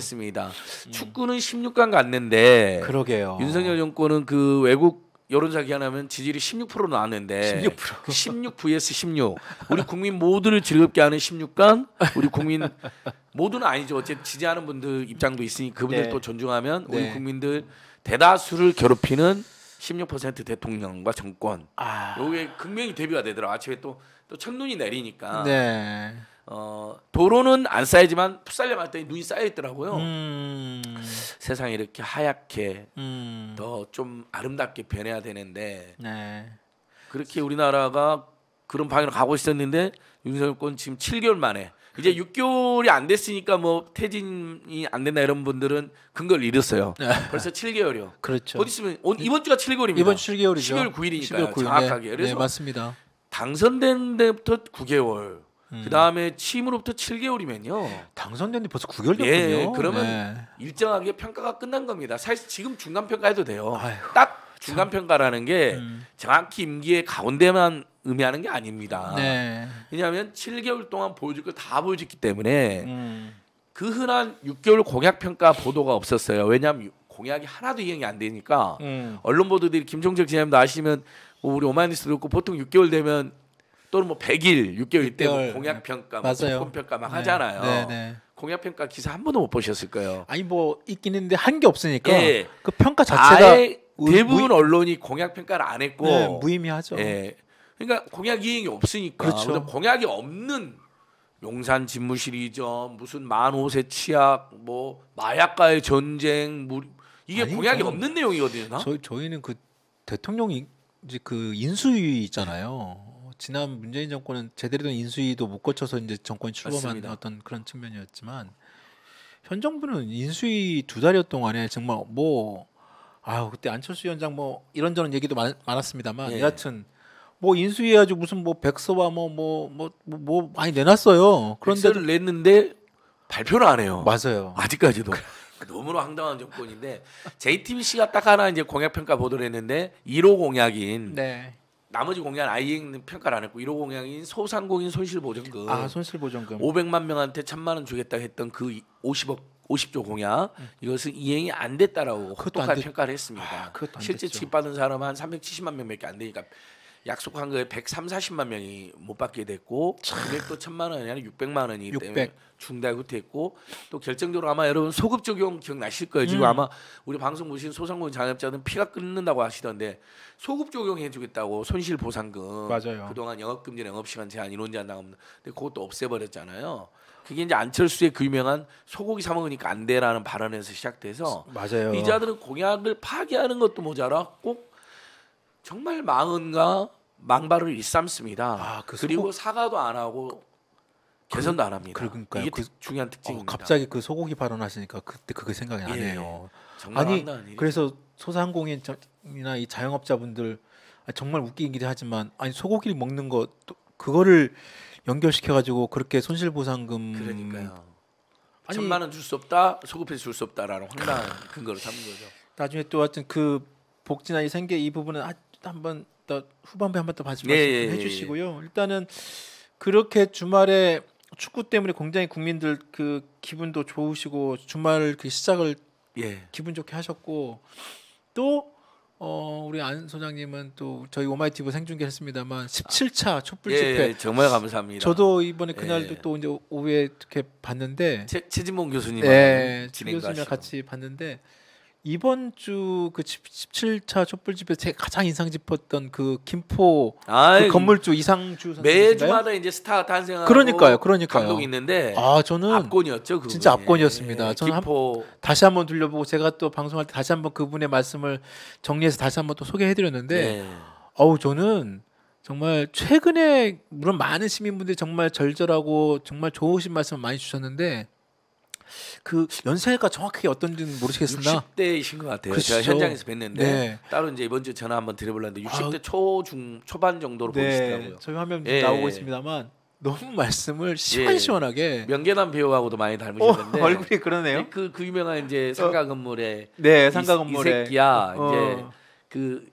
못했습니다. 음. 축구는 16강 갔는데 그러게요. 윤석열 정권은 그 외국 여론조사 기간하면 지지율이 16% 나왔는데 16% 16 그 vs 16 우리 국민 모두를 즐겁게 하는 16강 우리 국민 모두는 아니죠 어쨌든 지지하는 분들 입장도 있으니 그분들 네. 존중하면 우리 네. 국민들 대다수를 괴롭히는 16% 대통령과 정권 아. 요에 극명히 대비가 되더라 아침에 또 또 첫눈이 내리니까 네. 어, 도로는 안 쌓이지만 풋살려 봤더니 눈이 쌓여 있더라고요. 음. 세상이 이렇게 하얗게 음. 더좀 아름답게 변해야 되는데 네. 그렇게 우리나라가 그런 방향으로 가고 있었는데 윤석열 건 지금 7개월 만에 이제 6개월이 안 됐으니까 뭐 퇴진이 안 된다 이런 분들은 근거를 잃었어요. 네. 벌써 7개월이요. 그렇죠. 곧 있으면 이번 주가 7개월입니다. 이번 7개월이죠. 12월 9일이니까 정확하게. 네. 그래서 네, 맞습니다. 당선된 데부터 9개월. 음. 그 다음에 취임으로부터 7개월이면요. 당선된 지 벌써 9개월 됐군요. 예, 그러면 네. 일정하게 평가가 끝난 겁니다. 사실 지금 중간 평가해도 돼요. 아유, 딱 중간 평가라는 게 음. 정확히 임기의 가운데만 의미하는 게 아닙니다. 네. 왜냐하면 7개월 동안 보여줄 걸 다 보여줬기 때문에 음. 그 흔한 6개월 공약 평가 보도가 없었어요. 왜냐하면 공약이 하나도 이행이 안 되니까 음. 언론 보도들이 김종철 지사님도 아시면 뭐 우리 오마이뉴스도 그렇고 보통 6개월 되면 또는 뭐 100일, 6개월 6때뭐 공약 평가, 뭐맞 조건 평가 막 네. 하잖아요. 네, 네. 공약 평가 기사 한 번도 못 보셨을 거예요. 아니 뭐 있긴 했는데한 게 없으니까 예. 그 평가 자체가 아예 대부분 무의- 언론이 공약 평가를 안 했고 네, 무의미하죠. 예. 그러니까 공약 이행이 없으니까 그렇죠. 공약이 없는 용산 집무실이죠. 무슨 만호세 치약 뭐 마약과의 전쟁 무... 뭐 이게 아니, 공약이 저는- 없는 내용이거든요. 저 저희는 그 대통령이 이제 그 인수위 있잖아요. 지난 문재인 정권은 제대로 된 인수위도 못 거쳐서 이제 정권 이 출범한 맞습니다. 어떤 그런 측면이었지만 현 정부는 인수위 두 달여 동안에 정말 뭐 아유 그때 안철수 위원장 뭐 이런저런 얘기도 많, 았습니다만 예. 여하튼 뭐 인수위 아주 무슨 뭐 백서와 뭐 뭐 뭐뭐 뭐, 뭐 많이 내놨어요. 그런데 를 냈는데 발표를 안 해요. 맞아요. 아직까지도. 너무나 황당한 정권인데 JTBC가 딱 하나 이제 공약 평가 보도를 했는데 1호 공약인 네. 나머지 공약 아이는 평가를 안 했고 1호 공약인 소상공인 손실보증금아 손실보전금 500만 명한테 1 0 0 0만원 주겠다 했던 그 50억 50조 공약 음. 이것은 이행이 안 됐다라고 혹독하게 평가를 했습니다. 아, 실제 취급받은 사람은 한 370만 명밖에 안 되니까 약속한 거에 103, 40만 명이 못 받게 됐고 금액도 천만 원이 아니라 600만 원이기 600. 때문에 중단이 후퇴했고 또 결정적으로 아마 여러분 소급 적용 기억나실 거예요. 지금 음. 아마 우리 방송 보신 소상공인 자영업자는 피가 끊는다고 하시던데 소급 적용해 주겠다고 손실 보상금 맞아요. 그동안 영업 금지, 영업 시간 제한 이론제 한다고 하는데 그것도 없애 버렸잖아요. 그게 이제 안철수의 그 유명한 소고기 사 먹으니까 안 돼라는 발언에서 시작돼서 맞아요. 이자들은 공약을 파기하는 것도 모자라 꼭 정말 망언가 망발을 일삼습니다. 아, 그 그리고 소고... 사과도 안 하고 그- 개선도 안 합니다. 그러니까 이게 그, 중요한 어, 특징입니다. 어, 갑자기 그 소고기 발언하시니까 그때 그게 생각이 예, 나네요. 아니 그래서 소상공인이나 이 자영업자분들 정말 웃기긴 하지만 아니 소고기를 먹는 거 그거를 연결시켜 가지고 그렇게 손실 보상금 그러니까요. 천만 원 줄 수 없다, 소급해 줄수 없다라는 황당한 근거를 삼는 거죠. 나중에 또 하여튼 그 복지나 이 생계 이 부분은 아, 한번 더 후반부에 한번 더 다시 예, 예 말씀해 예, 예. 주시고요. 일단은 그렇게 주말에 축구 때문에 굉장히 국민들 그 기분도 좋으시고 주말 그 시작을 예. 기분 좋게 하셨고 또 어, 우리 안 소장님은 또 저희 오마이티브 생중계했습니다만 17차 아. 촛불 집회 예, 정말 감사합니다. 저도 이번에 그날도 예. 또 이제 오후에 이렇게 봤는데 최, 진봉 교수님 예, 진행 교수님과 같이 봤는데 이번 주 그 17차 촛불집에 제가 가장 인상 깊었던 그 김포 그 아이, 그 건물주 이상주 매주마다 이제 스타 탄생하고 그러니까요, 그러니까요. 감독이 있는데 아 저는 압권이었죠, 그 진짜 압권이었습니다. 예, 저는 김포. 한, 다시 한번 들려보고 제가 또 방송할 때 다시 한번 그분의 말씀을 정리해서 다시 한번 또 소개해드렸는데 예. 네. 어우 저는 정말 최근에 물론 많은 시민분들이 정말 절절하고 정말 좋으신 말씀을 많이 주셨는데 그 연세가 정확하게 어떤지는 모르시겠습니다. 60대이신 것 같아요. 그렇죠. 제가 현장에서 뵀는데 네. 따로 이제 이번 주 전화 한번 드려보려는데 60대 아, 초중 초반 정도로 네. 보이시더라고요. 저희 화면 예. 나오고 예. 있습니다만 너무 말씀을 예. 시원시원하게 예. 명계단 배우하고도 많이 닮으셨는데 어, 오, 얼굴이 그러네요. 그그 네, 그 유명한 이제 상가 건물에 어, 네 상가 건물에 이, 이 새끼야 어. 이제 그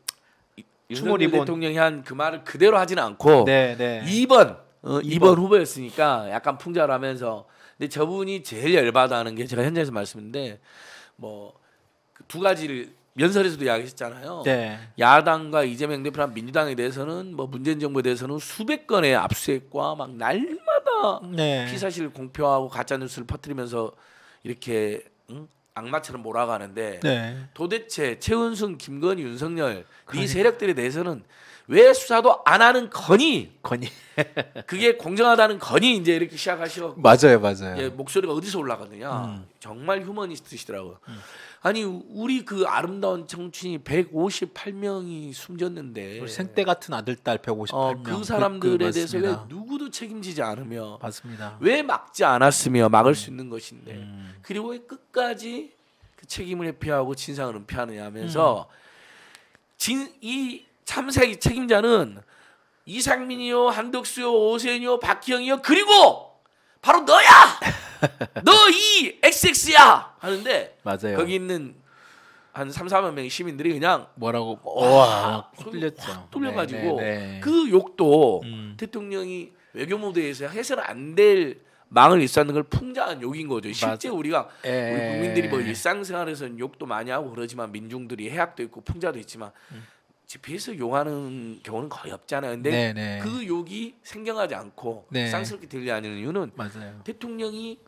윤석열 리본. 대통령이 한 그 말을 그대로 하지는 않고 네, 네. 2번 어, 2번. 2번 후보였으니까 약간 풍자를 하면서 근데 저분이 제일 열받아하는 게 제가 현장에서 말씀인데 뭐두 그 가지를 면설에서도 이야기했잖아요. 네. 야당과 이재명 대표랑 민주당에 대해서는 뭐 문재인 정부에 대해서는 수백 건의 압수수색과 막 날마다 네. 피사실 공표하고 가짜 뉴스를 퍼뜨리면서 이렇게 응? 악마처럼 몰아가는데 네. 도대체 최은순, 김건희, 윤석열 그러니까. 이 세력들에 대해서는 왜 수사도 안 하는 거니? 거니. 그게 공정하다는 거니 이제 이렇게 시작하시고 맞아요, 맞아요. 예, 목소리가 어디서 올라가느냐? 음. 정말 휴머니스트시더라고요. 음. 아니 우리 그 아름다운 청춘이 158명이 숨졌는데 생때 같은 아들 딸 158명 어, 그, 그 사람들에 그, 그, 대해서 왜 누구도 책임지지 않으며 맞습니다. 왜 막지 않았으며 막을 음. 수 있는 것인데 음. 그리고 끝까지 그 책임을 회피하고 진상을 은폐하느냐 하면서 음. 진이 참새기 책임자는 이상민이요, 한덕수요, 오세훈이요, 박희영이요, 그리고 바로 너야. 너 이 XX야 하는데 맞아요. 거기 있는 한 3, 4만 명의 시민들이 그냥 뭐라고 와 뚫렸죠. 뚫려가지고 네, 네, 네. 그 욕도 음. 대통령이 외교 무대에서 해설안 될 망을 일삼는 걸 풍자한 욕인 거죠. 실제 맞아. 우리가 에이. 예. 우리 국민들이 뭐 일상생활에서는 욕도 많이 하고 그러지만 민중들이 해악도 있고 풍자도 있지만 음. 집에서 용하는 경우는 거의 없잖아요. 근데 네네. 네. 그 욕이 생겨나지 않고 네. 쌍스럽게 들리는 이유는 맞아요. 대통령이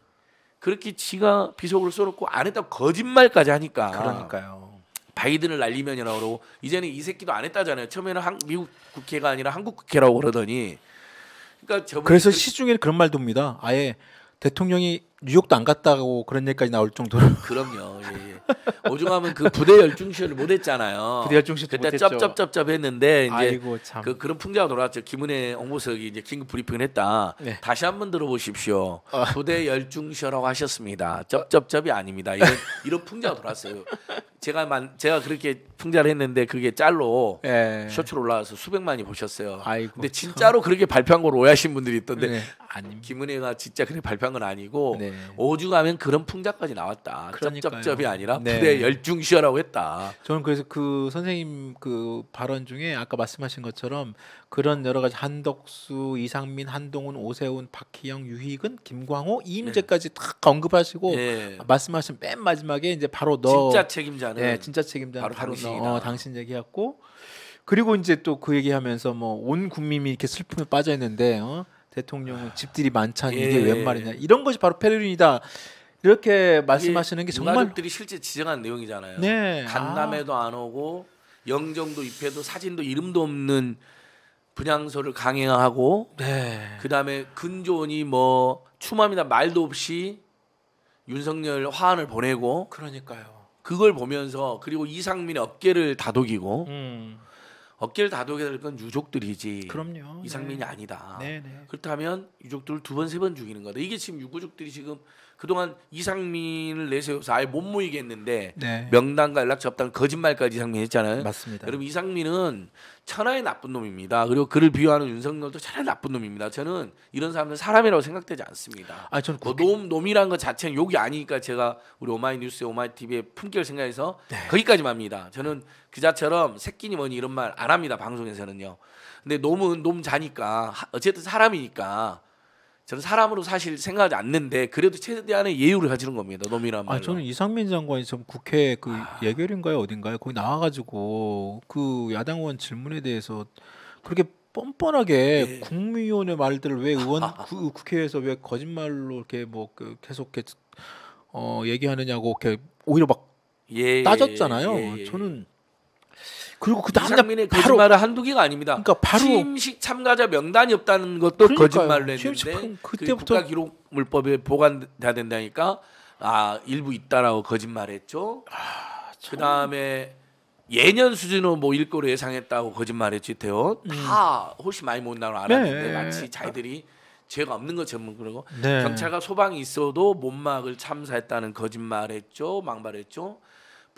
그렇게 지가 비속을 써놓고 안 했다고 거짓말까지 하니까 그러니까요. 바이든을 날리면이라고 그러고 이제는 이 새끼도 안 했다잖아요. 처음에는 한, 미국 국회가 아니라 한국 국회라고 그러더니 그러니까 그래서 그 시중에 그런 말도옵니다 아예 대통령이 뉴욕도 안 갔다고 그런 얘기까지 나올 정도로. 그럼요. 예, 예. 오중하면그 부대 열중 시를 못 했잖아요. 부대 열중 시 그때 쩝쩝쩝쩝 했는데 이제 아이고, 그 그런 풍자가 돌아왔죠. 김은혜 홍보석이 이제 긴급 브리핑을 했다. 네. 다시 한번 들어보십시오. 어. 부대 열중 시라고 하셨습니다. 쩝쩝쩝이 아닙니다. 이런 이런 풍자가 돌아왔어요. 제가 만 제가 그렇게 풍자를 했는데 그게 짤로 예. 쇼츠로 올라와서 수백만이 보셨어요. 아이고, 근데 진짜로 참. 그렇게 발표한 걸 오해하신 분들이 있던데 네. 아니 김은혜가 진짜 그렇게 발표한 건 아니고 네. 네. 오죽하면 그런 풍자까지 나왔다. 쩝쩝쩝이 아니라 네. 부대 열중시하라고 했다. 저는 그래서 그 선생님 그 발언 중에 아까 말씀하신 것처럼 그런 여러 가지 한덕수, 이상민, 한동훈, 오세훈, 박희영, 유희근, 김광호, 이임재까지 네. 다 언급하시고 네. 말씀하신 맨 마지막에 이제 바로 너 진짜 책임자는 네, 진짜 책임자 바로, 바로 당신이다. 어, 당신 얘기였고 그리고 이제 또 그 얘기하면서 뭐 온 국민이 이렇게 슬픔에 빠져 있는데 어? 대통령은 집들이 많잖아 예. 이게 웬 말이냐 이런 것이 바로 페르린이다 이렇게 말씀하시는 게 정말 문화들이 실제 지정한 내용이잖아요. 네. 간담회도 아. 안 오고 영정도 입회도 사진도 이름도 없는 분향소를 강행하고 네. 그다음에 근조원이 뭐추맘니다 말도 없이 윤석열 화환을 보내고 그러니까요. 그걸 보면서 그리고 이상민의 어깨를 다독이고 음. 어깨를 다독여 야 될 건 유족들이지. 그럼요. 이상민이 네. 아니다. 네, 네. 그렇다면 유족들을 두 번, 세 번 죽이는 거다. 이게 지금 유가족들이 지금 그동안 이상민을 내세워서 아예 못 모이게 했는데 네. 명단과 연락 처 접단 거짓말까지 이상민 했잖아요. 맞습니다. 여러분 이상민은 천하의 나쁜 놈입니다. 그리고 그를 비호하는 윤석열도 천하의 나쁜 놈입니다. 저는 이런 사람들 사람이라고 생각되지 않습니다. 아, 저는 뭐 그 놈, 놈이라는 것 자체는 욕이 아니니까 제가 우리 오마이뉴스에 오마이TV에 품격 생각해서 네. 거기까지만 합니다. 저는 그 자처럼 새끼니 뭐니 이런 말 안 합니다. 방송에서는요. 근데 놈은 놈 자니까 어쨌든 사람이니까 저는 사람으로 사실 생각하지 않는데 그래도 최대한의 예우를 가지는 겁니다. 놈이란 아, 말로. 아, 저는 이상민 장관이 좀 국회 그 아... 예결인가요 어딘가요 거기 나와가지고 그 야당 의원 질문에 대해서 그렇게 뻔뻔하게 예. 국무위원의 말들을 왜 의원 구, 그 국회에서 왜 거짓말로 이렇게 뭐그 계속 이렇게 어 얘기하느냐고 이렇게 오히려 막 예, 예 따졌잖아요. 예, 예. 저는 그리고 그 다음 장면에 바로 말을 한두 개가 아닙니다. 그러니까 바로 취임식 참가자 명단이 없다는 것도 거짓말을 했는데 그때부터 국가 기록 물법에 보관돼야 된다니까 아 일부 있다라고 거짓말했죠. 아, 그다음에 예년 수준으로 뭐 일거로 예상했다고 거짓말했지 대원 음. 다 훨씬 많이 못 나온 네. 알았는데 네. 마치 자기들이 죄가 없는 것처럼 그러고 네. 경찰과 소방이 있어도 못 막을 참사했다는 거짓말했죠 망발했죠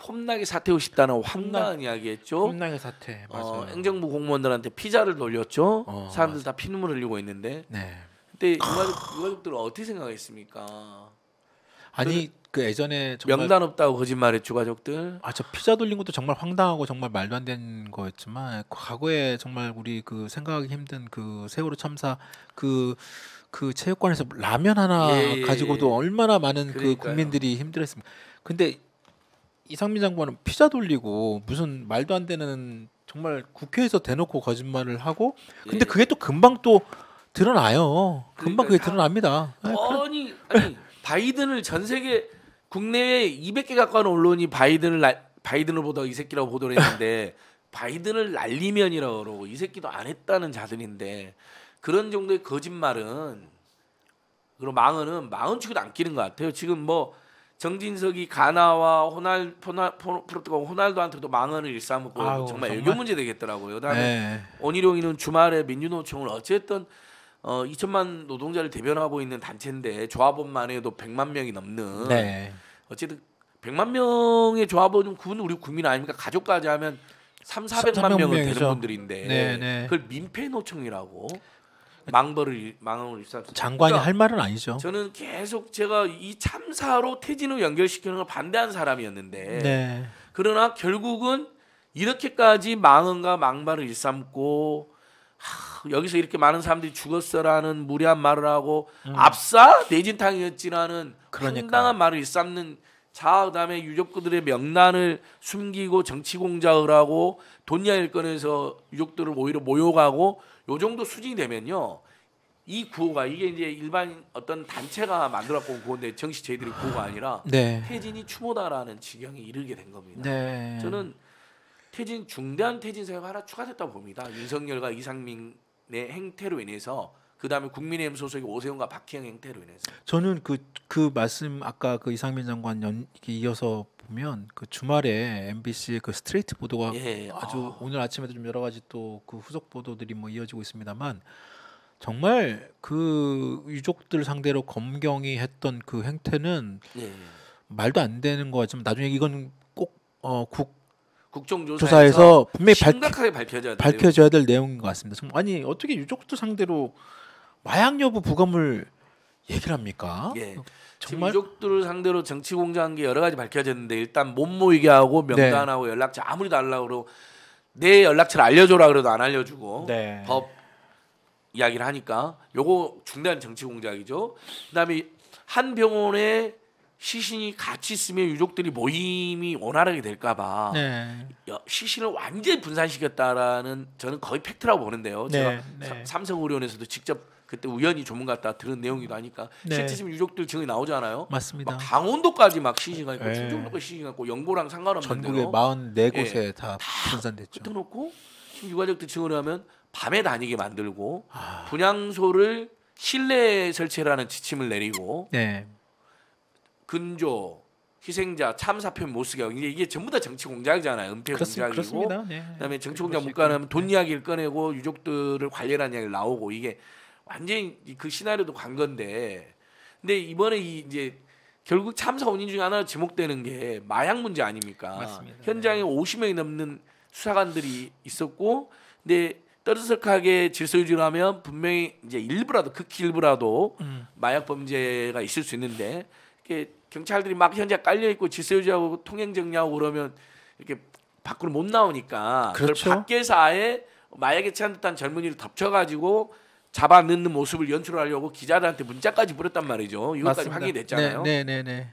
폼나게 사퇴하고 싶다는 황당한 이야기했죠. 폼나게 사퇴. 어, 맞아요. 어, 행정부 공무원들한테 피자를 놀렸죠. 어, 사람들 맞아. 다 피눈물 흘리고 있는데. 네. 근데 이 가족 들은 어떻게 생각했습니까? 아니 그 예전에 명단 없다고 거짓말했죠 가족들. 아 저 피자 돌린 것도 정말 황당하고 정말 말도 안 되는 거였지만 그 과거에 정말 우리 그 생각하기 힘든 그 세월호 참사 그그 그 체육관에서 라면 하나 예, 예, 예. 가지고도 얼마나 많은 그 그러니까요. 그 국민들이 힘들었습니까. 근데 이상민 장관은 피자 돌리고 무슨 말도 안 되는 정말 국회에서 대놓고 거짓말을 하고 근데 예. 그게 또 금방 또 드러나요. 금방 그게 그러니까 드러납니다. 네, 아니 아니 바이든을 전 세계 국내에 200개 가까운 언론이 바이든을 바이든을 보다 이 새끼라고 보도를 했는데 바이든을 날리면이라고 그러고 이 새끼도 안 했다는 자들인데 그런 정도의 거짓말은 그리고 망언은 망언 치고도 안 끼는 것 같아요. 지금 뭐 정진석이 가나와 호날 포나, 르투갈 호날두한테도 망언을 일삼고 아유, 정말, 정말 애교 문제 되겠더라고요. 그다음에 네. 원희룡이는 주말에 민주노총을 어쨌든 어, 2천만 노동자를 대변하고 있는 단체인데 조합원만 해도 100만 명이 넘는 네. 어쨌든 100만 명의 조합원은 군 우리 국민 아닙니까? 가족까지 하면 3, 400만 명은 되는 분들인데 네, 네. 그걸 민폐 노총이라고 망벌을 망언을 일삼습니다. 장관이 그러니까 할 말은 아니죠. 저는 계속 제가 이 참사로 태진을 연결시키는 걸 반대한 사람이었는데 네. 그러나 결국은 이렇게까지 망언과 망발을 일삼고 하, 여기서 이렇게 많은 사람들이 죽었어라는 무례한 말을 하고 음. 압사 내진탕이었지라는 그러니까. 황당한 말을 일삼는 자 그다음에 유족들의 명단을 숨기고 정치공작을 하고 돈야 일건에서 유족들을 오히려 모욕하고 요 정도 수준이 되면요. 이 구호가 이게 이제 일반 어떤 단체가 만들어 온 구호인데 정식 저희들이 구호가 아니라 네. 태진이 추모다라는 지경에 이르게 된 겁니다. 네. 저는 태진 중대한 태진 사회가 하나 추가됐다고 봅니다. 윤석열과 이상민의 행태로 인해서 그다음에 국민의힘 소속의 오세훈과 박희영 행태로 인해서 저는 그그 그 말씀 아까 그 이상민 장관 연 이어서 보면 그 주말에 MBC의 그 스트레이트 보도가 예, 아주 아. 오늘 아침에도 좀 여러 가지 또 그 후속 보도들이 뭐 이어지고 있습니다만 정말 그 유족들 상대로 검경이 했던 그 행태는 예. 말도 안 되는 거 같지만 나중에 이건 꼭어국 국정조사에서 분명히 심각하게 밝혀져야, 밝혀져야 될 내용인 것 같습니다. 아니 어떻게 유족들 상대로 마약 여부 부검을 얘기를 합니까? 예. 정말 유족들을 상대로 정치 공작한 게 여러 가지 밝혀졌는데 일단 못 모이게 하고 네. 명단하고 네. 연락처 아무리 달라고 그러고 내 연락처를 알려줘라 그래도 안 알려주고 네. 법 이야기를 하니까 요거 중대한 정치 공작이죠. 그다음에 한 병원에 시신이 같이 있으면 유족들이 모임이 원활하게 될까봐 네. 시신을 완전히 분산시켰다라는 저는 거의 팩트라고 보는데요. 제가 네. 네. 삼성의료원에서도 직접 그때 우연히 조문 갔다 들은 내용이다 하니까 네. 실제 지금 유족들 증언이 나오잖아요. 맞습니다. 막 강원도까지 막 시신가 있고 네. 충청도까지 시신가 있고 영보랑 상관없는 전국의 44곳에 예. 다 분산됐죠. 뜯어놓고 지금 유가족들 증언을 하면 밤에 다니게 만들고 아... 분향소를 실내에 설치라는 지침을 내리고 네. 근조 희생자 참사 표현 못 쓰게 하고 이게, 전부 다 정치 공작이잖아요. 은폐 공작이고 네. 그다음에 정치 공작 못 가면 돈 네. 이야기를 꺼내고 유족들을 관련한 이야기를 나오고 이게 완전히 그 시나리오도 간 건데 근데 이번에 이 이제 결국 참사 원인 중에 하나로 지목되는 게 마약 문제 아닙니까? 맞습니다. 현장에 네. 50명이 넘는 수사관들이 있었고 근데 떠들썩하게 질서유지를 하면 분명히 이제 일부라도 극히 일부라도 음. 마약 범죄가 있을 수 있는데 이렇게 경찰들이 막 현재 깔려 있고 질서유지하고 통행 정리하고 그러면 이렇게 밖으로 못 나오니까 그렇죠? 그걸 밖에서 아예 마약에 취한 듯한 젊은이를 덮쳐가지고 잡아 넣는 모습을 연출하려고 기자들한테 문자까지 뿌렸단 말이죠. 이것까지 확인됐잖아요. 이 네, 네, 네, 네,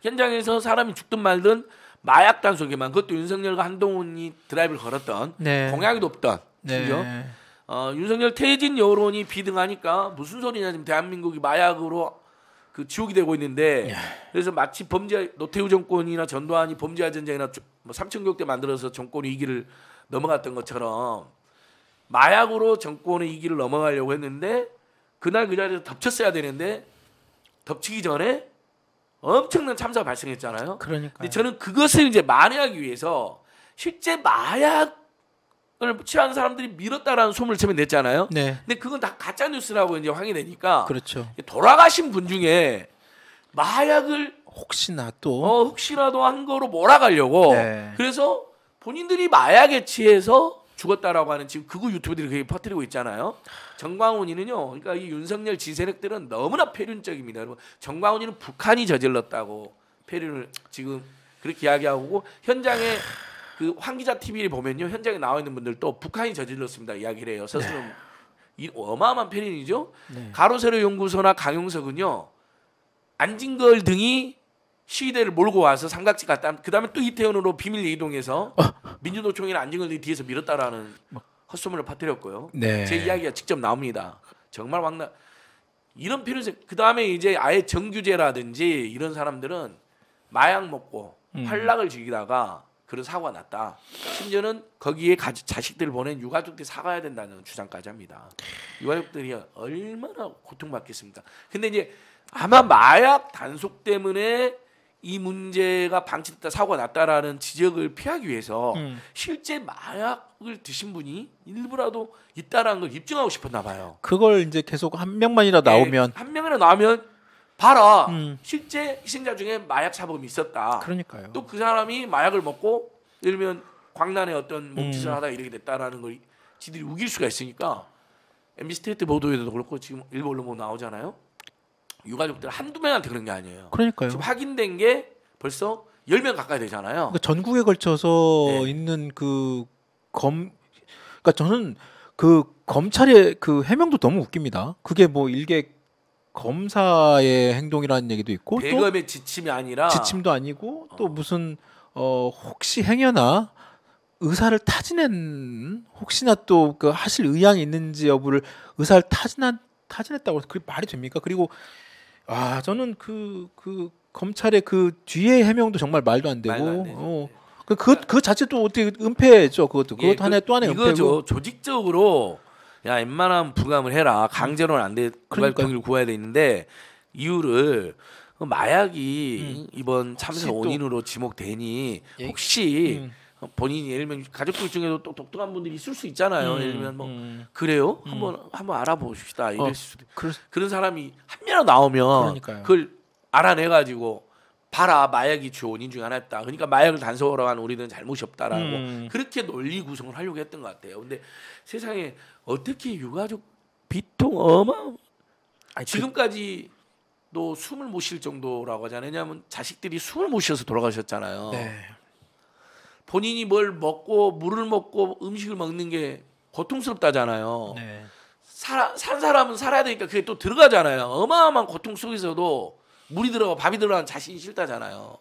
현장에서 사람이 죽든 말든 마약 단속에만 그것도 윤석열과 한동훈이 드라이브를 걸었던 네. 공약이 높던 네. 그죠? 어 어, 윤석열 퇴진 여론이 비등하니까 무슨 소리냐 지금 대한민국이 마약으로 그 지옥이 되고 있는데 예. 그래서 마치 범죄 노태우 정권이나 전두환이 범죄와 전쟁이나 뭐 삼천교육대 만들어서 정권 위기를 넘어갔던 것처럼 마약으로 정권의 이기를 넘어가려고 했는데 그날 그 자리에서 덮쳤어야 되는데 덮치기 전에 엄청난 참사가 발생했잖아요. 그러니까. 근데 저는 그것을 이제 만회하기 위해서 실제 마약을 취는 사람들이 밀었다라는 소문을 처음에 냈잖아요. 네. 근데 그건 다 가짜 뉴스라고 이제 확인 되니까 그렇죠. 돌아가신 분 중에 마약을 혹시나 또 어, 혹시라도 한 거로 몰아가려고 네. 그래서 본인들이 마약에 취해서 죽었다라고 하는 지금 그거 유튜브들이 그게 퍼뜨리고 있잖아요. 정광훈이는요. 그러니까 이 윤석열 지세력들은 너무나 폐륜적입니다. 여러분, 정광훈이는 북한이 저질렀다고 폐륜을 지금 그렇게 이야기하고 현장에 그 황기자 TV를 보면요. 현장에 나와 있는 분들도 북한이 저질렀습니다. 이야기를 해요. 스스로 네. 이 어마어마한 폐륜이죠. 네. 가로세로 연구소나 강용석은요. 안진걸 등이 시위대를 몰고 와서 삼각지 갔다 그다음에 또 이태원으로 비밀 이동해서 어. 민주노총이나 안진걸이 뒤에서 밀었다라는 헛소문을 퍼뜨렸고요. 네. 제 이야기가 직접 나옵니다. 정말 왕나 이런 필요성 그다음에 이제 아예 정규제라든지 이런 사람들은 마약 먹고 음. 활락을 즐기다가 그런 사고가 났다. 심지어는 거기에 가, 자식들 보낸 유가족들이 사해야 된다는 주장까지 합니다. 유가족들이 얼마나 고통받겠습니까? 근데 이제 아마 마약 단속 때문에 이 문제가 방치됐다 사고가 났다라는 지적을 피하기 위해서 음. 실제 마약을 드신 분이 일부라도 있다라는 걸 입증하고 싶었나 봐요. 그걸 이제 계속 한 명만이라 예, 나오면 네, 한 명이라 나오면 봐라 음. 실제 희생자 중에 마약 사범이 있었다. 그러니까요. 또 그 사람이 마약을 먹고 이러면 광란의 어떤 몸짓을 음. 하다 이렇게 됐다라는 걸 지들이 우길 수가 있으니까 MB 스테이트 보도에도 그렇고 지금 일본 로뭐 나오잖아요. 유가족들 한두 명한테 그런 게 아니에요. 그러니까요. 지금 확인된 게 벌써 1 0명 가까이 되잖아요. 그러니까 전국에 걸쳐서 네. 있는 그 검 그러니까 저는 그 검찰의 그 해명도 너무 웃깁니다. 그게 뭐 일개 검사의 행동이라는 얘기도 있고 대검의 지침이 아니라 지침도 아니고 어. 또 무슨 어 혹시 행여나 의사를 타진한 혹시나 또그 하실 의향이 있는지 여부를 의사를 타진한 타진했다고 해서 그게 말이 됩니까? 그리고 아 저는 그그 그 검찰의 그 뒤에 해명도 정말 말도 안 되고. 말도 어. 네. 그, 그, 그 자체도 어떻게 은폐죠 그것도 그것도 예, 하나의 그, 또 하나의 이거죠 조직적으로 야 웬만하면 부감을 해라 강제로는 안돼 그러니까 구해야 되는데 이유를 그 마약이 음. 이번 참사 원인으로 지목되니 혹시 음. 본인이 예를 들면 가족들 중에도 또 독특한 분들이 있을 수 있잖아요. 음, 예를 들면 뭐 음. 그래요? 한번 음. 한번 알아보십시다. 이 어, 그럴, 그런 사람이 한명이 나오면 그러니까요. 그걸 알아내 가지고 봐라 마약이 주 원인 중에 하나였다. 그러니까 마약을 단속하러 간 우리는 잘못이 없다라고 음. 그렇게 논리 구성을 하려고 했던 것 같아요. 근데 세상에 어떻게 유가족 비통 어마 아니, 지금까지 그... 또 숨을 못 쉴 정도라고 하잖아요. 왜냐하면 자식들이 숨을 못 쉬어서 돌아가셨잖아요. 네. 본인이 뭘 먹고 물을 먹고 음식을 먹는 게 고통스럽다잖아요. 네. 살아, 산 사람은 살아야 되니까 그게 또 들어가잖아요. 어마어마한 고통 속에서도 물이 들어가 밥이 들어가는 자신이 싫다잖아요.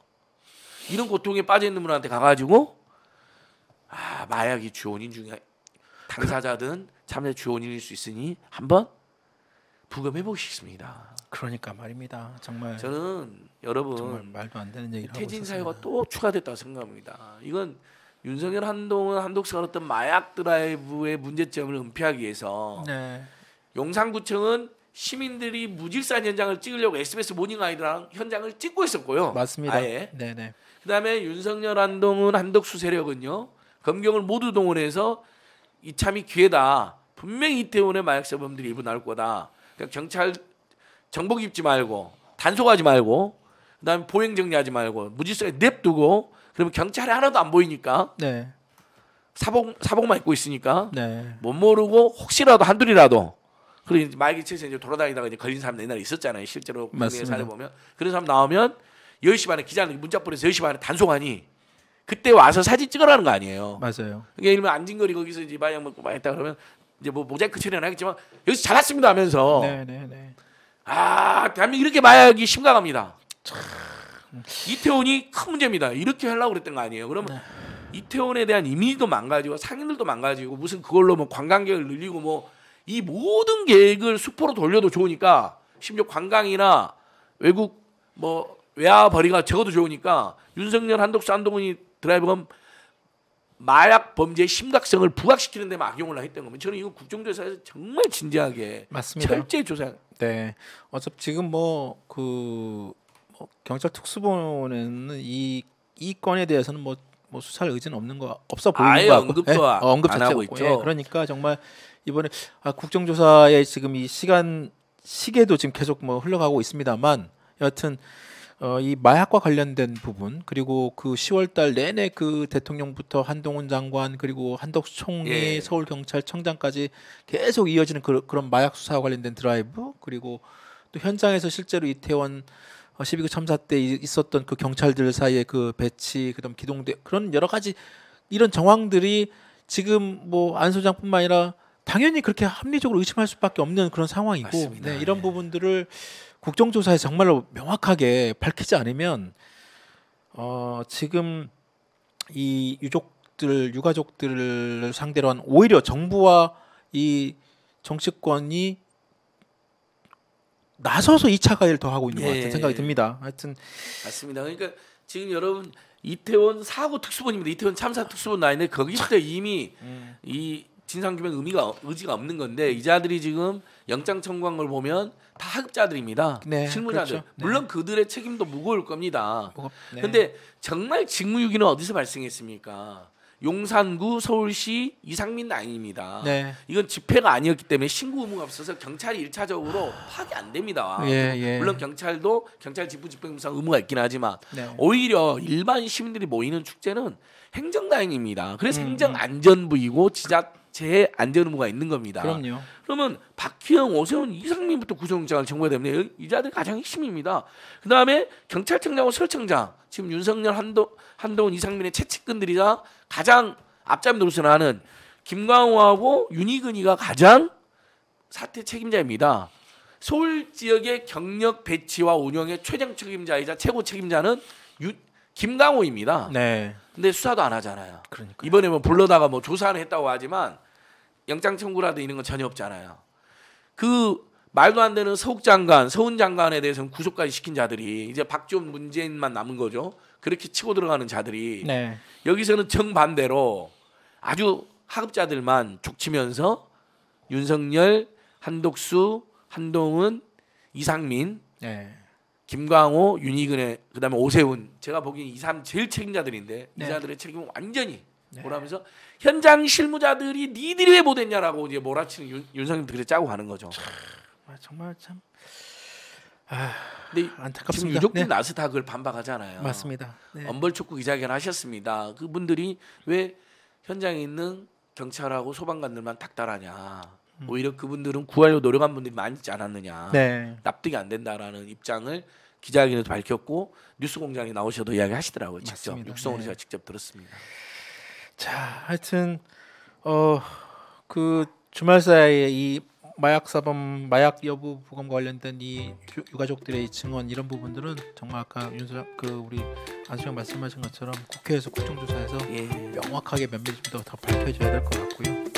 이런 고통에 빠져 있는 분한테 가가지고 아 마약이 주원인 중에 당사자든 참여 주원인일 수 있으니 한번 부검해 보고 싶습니다. 그러니까 말입니다. 정말 저는 여러분 정말 말도 안 되는 얘기를 태진 사유가 또 추가됐다고 생각합니다. 이건 윤석열 한동훈 한독수가 어떤 마약 드라이브의 문제점을 은폐하기 위해서 네. 용산구청은 시민들이 무질산 현장을 찍으려고 SBS 모닝 아이들랑 현장을 찍고 있었고요. 맞습니다. 아예. 네네. 네. 그다음에 윤석열 한동훈 한독수 세력은요 검경을 모두 동원해서 이참이 기회다. 분명히 이태원의 마약사범들이 일부 나 거다. 그러니까 경찰 정복 입지 말고 단속하지 말고 그다음에 보행 정리하지 말고 무질서에 냅두고 그러면 경찰이 하나도 안 보이니까 네. 사복 사복만 입고 있으니까 네. 못 모르고 혹시라도 한둘이라도 그리고 말기치에서 이제 돌아다니다가 이제 걸린 사람 옛날에 있었잖아요 실제로 국내 사례 보면 그런 사람 나오면 10시 반에 기자는 문자 보내서 10시 반에 단속하니 그때 와서 사진 찍으라는 거 아니에요. 맞아요. 그러니까 예를 들면 안진거리 거기서 이제 마약 먹고 막 했다 그러면 이제 뭐 모자이크 처리는 하겠지만 여기서 잘했습니다 하면서 네네네. 네, 네. 아 대한민국 이렇게 봐야 이 심각합니다. 참. 이태원이 큰 문제입니다. 이렇게 하려고 그랬던 거 아니에요. 그러면 네. 이태원에 대한 이미지도 망가지고 상인들도 망가지고 무슨 그걸로 뭐 관광객을 늘리고 뭐 이 모든 계획을 수포로 돌려도 좋으니까 심지어 관광이나 외국 뭐 외화 벌이가 적어도 좋으니까 윤석열 한독수 한동훈이 드라이브가 마약 범죄의 심각성을 부각시키는 데만 악용을 했던 거면 저는 이거 국정조사에서 정말 진지하게 맞습니다. 철저히 조사. 네. 어차피 지금 뭐그 뭐 경찰 특수본에는 이 이 건에 대해서는 뭐뭐 뭐 수사할 의지는 없는 거 없어 보이는 거 같고 언급도 예? 어, 언급 자 하고 있죠. 예, 그러니까 정말 이번에 아, 국정조사의 지금 이 시간 시계도 지금 계속 뭐 흘러가고 있습니다만 여하튼 어, 이 마약과 관련된 부분 그리고 그 10월달 내내 그 대통령부터 한동훈 장관 그리고 한덕수 총리 예. 서울 경찰청장까지 계속 이어지는 그, 그런 마약 수사와 관련된 드라이브 그리고 또 현장에서 실제로 이태원 12구 어, 참사 때 있었던 그 경찰들 사이에그 배치 그다음 기동대 그런 여러 가지 이런 정황들이 지금 뭐안 소장뿐만 아니라 당연히 그렇게 합리적으로 의심할 수밖에 없는 그런 상황이고 네, 이런 네. 부분들을 국정조사에 정말로 명확하게 밝히지 않으면 어, 지금 이 유족들 유가족들을 상대로 한 오히려 정부와 이 정치권이 나서서 이차 가해를 더 하고 있는 예. 것 같은 예. 생각이 듭니다. 하여튼 맞습니다. 그러니까 지금 여러분 이태원 사고 특수본입니다. 이태원 참사 특수본 나인데 거기 때 이미 음. 이 진상 규명 의미가 의지가 없는 건데 이자들이 지금 영장 청구한 걸 보면 다 하급자들입니다. 네, 실무자들. 그렇죠. 네. 물론 네. 그들의 책임도 무거울 겁니다. 무겁, 네. 데 정말 직무유기는 어디서 발생했습니까? 용산구 서울시 이상민 라인입니다. 네. 이건 집회가 아니었기 때문에 신고 의무가 없어서 경찰이 일차적으로 아. 파악이 안 됩니다. 예, 예. 물론 경찰도 경찰 집무 집행부상 의무가 있긴 하지만 네. 오히려 일반 시민들이 모이는 축제는 행정단입니다. 그래서 음, 행정안전부이고 음. 지자 제 안전 의무가 있는 겁니다. 그럼요. 그러면 박희영, 오세훈, 이상민부터 구속영장을 청구해야 됩니다. 이 자들이 가장 핵심입니다. 그 다음에 경찰청장과 서울청장, 지금 윤석열, 한도, 한도훈 이상민의 채찍근들이자 가장 앞잡이 노릇을 하는 김광호하고 윤희근이가 가장 사태 책임자입니다. 서울 지역의 경력 배치와 운영의 최장 책임자이자 최고 책임자는 유, 김강호입니다. 네. 근데 수사도 안 하잖아요. 그러니까 이번에 뭐 불러다가 뭐조사를 했다고 하지만 영장 청구라든 이런 건 전혀 없잖아요. 그 말도 안 되는 서욱 장관, 서훈 장관에 대해서는 구속까지 시킨 자들이 이제 박지원 문재인만 남은 거죠. 그렇게 치고 들어가는 자들이 네. 여기서는 정반대로 아주 하급자들만 족치면서 윤석열, 한독수, 한동훈, 이상민 네. 김광호, 윤희근의 그다음에 오세훈 제가 보기엔 이 사람 제일 책임자들인데 네. 이 사람들의 책임은 완전히 네. 뭐라면서 현장 실무자들이 니들이 왜 못했냐라고 이제 몰아치는 윤, 윤석열도 그래 짜고 가는 거죠. 참, 아, 정말 참. 아, 근데 안타깝습니다. 지금 유족들 네. 나서 다그 반박하잖아요. 맞습니다. 네. 엄벌촉구 기자회견 하셨습니다. 그분들이 왜 현장에 있는 경찰하고 소방관들만 닥달하냐. 음. 오히려 그분들은 구하려 노력한 분들이 많이 있지 않았느냐 네. 납득이 안 된다라는 입장을 기자회견에서 밝혔고 뉴스공장에 나오셔도 이야기하시더라고요 직접 맞습니다. 육성으로 네. 제가 직접 들었습니다. 자 하여튼 어 그 주말 사이에 이 마약 사범 마약 여부 부검 관련된 이 유가족들의 증언 이런 부분들은 정말 아까 윤수장 그 우리 안수영 말씀하신 것처럼 국회에서 국정조사에서 예. 명확하게 면밀히 좀더 밝혀져야 될 것 같고요.